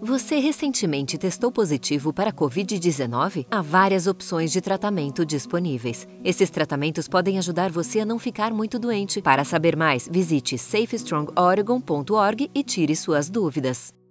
Você recentemente testou positivo para Covid-19? Há várias opções de tratamento disponíveis. Esses tratamentos podem ajudar você a não ficar muito doente. Para saber mais, visite safestrongoregon.org e tire suas dúvidas.